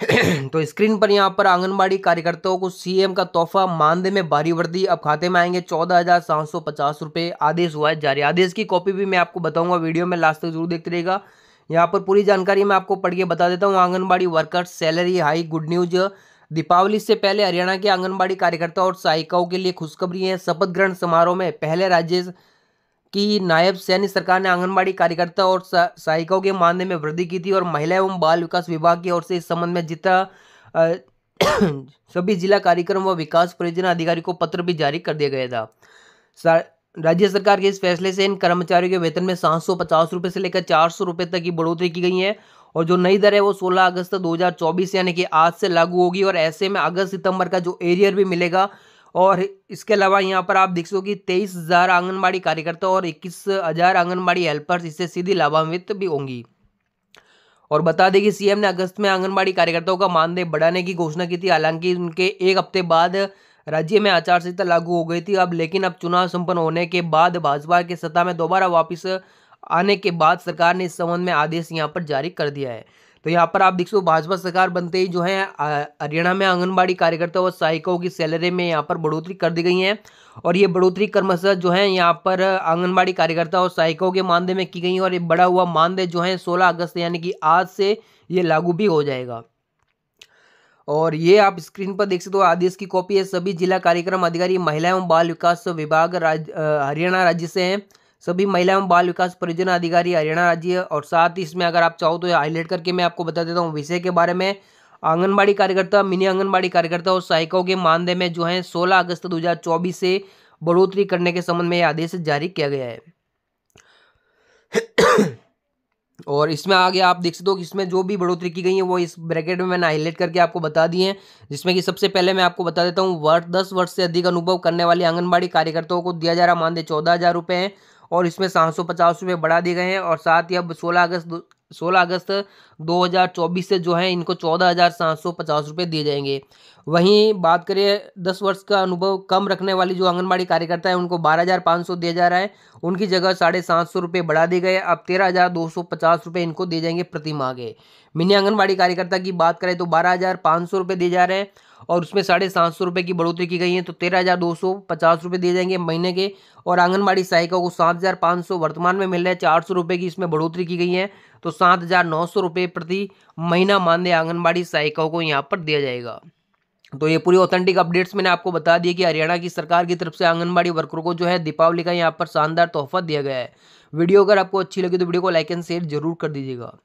तो स्क्रीन पर यहाँ पर आंगनबाड़ी कार्यकर्ताओं को सीएम का तोहफा मानदेय में भारी वृद्धि अब खाते में आएंगे चौदह हजार सात सौ पचास रुपये आदेश हुआ है जारी आदेश की कॉपी भी मैं आपको बताऊंगा वीडियो में लास्ट तक जरूर देखते रहेगा यहाँ पर पूरी जानकारी मैं आपको पढ़ के बता देता हूँ anganwadi workers salary high good news Deepavali से पहले हरियाणा के आंगनबाड़ी कार्यकर्ता और सहायिकाओं के लिए खुशखबरी है शपथ ग्रहण समारोह में पहले राज्य कि नायब सैन्य सरकार ने आंगनबाड़ी कार्यकर्ता और सहायिकाओं के मानदेय में वृद्धि की थी और महिला एवं बाल विकास विभाग की ओर से इस संबंध में जितना सभी जिला कार्यक्रम व विकास परियोजना अधिकारी को पत्र भी जारी कर दिया गया था राज्य सरकार के इस फैसले से इन कर्मचारियों के वेतन में सात सौ पचास रुपये से लेकर चार सौ रुपये तक की बढ़ोतरी की गई है और जो नई दर है वो 16 अगस्त 2024 यानी कि आज से लागू होगी और ऐसे में अगस्त सितंबर का जो एरियर भी मिलेगा और इसके अलावा यहाँ पर आप देख सको कि तेईस हज़ार आंगनबाड़ी कार्यकर्ता और इक्कीस हज़ार आंगनबाड़ी हेल्पर्स इससे सीधी लाभान्वित भी होंगी और बता दें कि सीएम ने अगस्त में आंगनबाड़ी कार्यकर्ताओं का मानदेय बढ़ाने की घोषणा की थी हालांकि उनके एक हफ्ते बाद राज्य में आचार संहिता लागू हो गई थी अब लेकिन अब चुनाव संपन्न होने के बाद भाजपा के सत्ता में दोबारा वापस आने के बाद सरकार ने इस संबंध में आदेश यहाँ पर जारी कर दिया है तो यहाँ पर आप देख हो भाजपा सरकार बनते ही जो है हरियाणा में आंगनबाड़ी कार्यकर्ता और सहायिकाओं की सैलरी में यहाँ पर बढ़ोतरी कर दी गई है और ये बढ़ोतरी क्रमशः जो है यहाँ पर आंगनबाड़ी कार्यकर्ता और सहायिकाओं के मानदेय में की गई है और ये बढ़ा हुआ मानदेय जो है सोलह अगस्त यानी कि आज से ये लागू भी हो जाएगा और ये आप स्क्रीन पर देख सकते हो आदेश की कॉपी है सभी जिला कार्यक्रम अधिकारी महिला एवं बाल विकास विभाग राज्य हरियाणा राज्य से हैं सभी महिला एवं बाल विकास परियोजना अधिकारी हरियाणा राज्य और साथ ही इसमें अगर आप चाहो तो हाईलाइट करके मैं आपको बता देता हूँ विषय के बारे में आंगनबाड़ी कार्यकर्ता मिनी आंगनबाड़ी कार्यकर्ता और सहायकों के मानदेय में जो है सोलह अगस्त दो से बढ़ोतरी करने के संबंध में यह आदेश जारी किया गया है और इसमें आगे आप देख सकते हो कि इसमें जो भी बढ़ोतरी की गई है वो इस ब्रैकेट में मैंने हाईलाइट करके आपको बता दी है जिसमें कि सबसे पहले मैं आपको बता देता हूँ वर्ष दस वर्ष से अधिक अनुभव करने वाली आंगनबाड़ी कार्यकर्ताओं को दिया जा रहा मानदेय चौदह हज़ार रुपये है और इसमें सात सौ पचास रुपये बढ़ा दिए गए हैं और साथ ही अब सोलह अगस्त सोलह अगस्त 2024 से जो है इनको चौदह हज़ार सात सौ पचास रुपये दिए जाएंगे वहीं बात करें दस वर्ष का अनुभव कम रखने वाली जो आंगनबाड़ी कार्यकर्ता है उनको बारह हज़ार पाँच सौ दिया जा रहा है उनकी जगह साढ़े सात सौ रुपये बढ़ा दिए गए अब तेरह हज़ार दो सौ पचास रुपये इनको दिए जाएंगे प्रति माह के मिनी आंगनबाड़ी कार्यकर्ता की बात करें तो बारह हज़ार पाँच सौ रुपये दिए जा रहे हैं और उसमें साढ़े सात सौ रुपये की बढ़ोतरी की गई है तो तेरह हज़ार दो सौ पचास रुपये दिए जाएंगे महीने के और आंगनबाड़ी सहायिका को सात हज़ार पाँच सौ वर्तमान में मिल रहा है चार सौ रुपये की इसमें बढ़ोतरी की गई है तो सात हज़ार नौ सौ रुपये प्रति महीना मानदेय आंगनबाड़ी सहायिकाओं को यहाँ पर दिया जाएगा तो ये पूरी ऑथेंटिक अपडेट्स मैंने आपको बता दिए कि हरियाणा की सरकार की तरफ से आंगनबाड़ी वर्करों को जो है दीपावली का यहाँ पर शानदार तोहफा दिया गया है वीडियो अगर आपको अच्छी लगी तो वीडियो को लाइक एंड शेयर जरूर कर दीजिएगा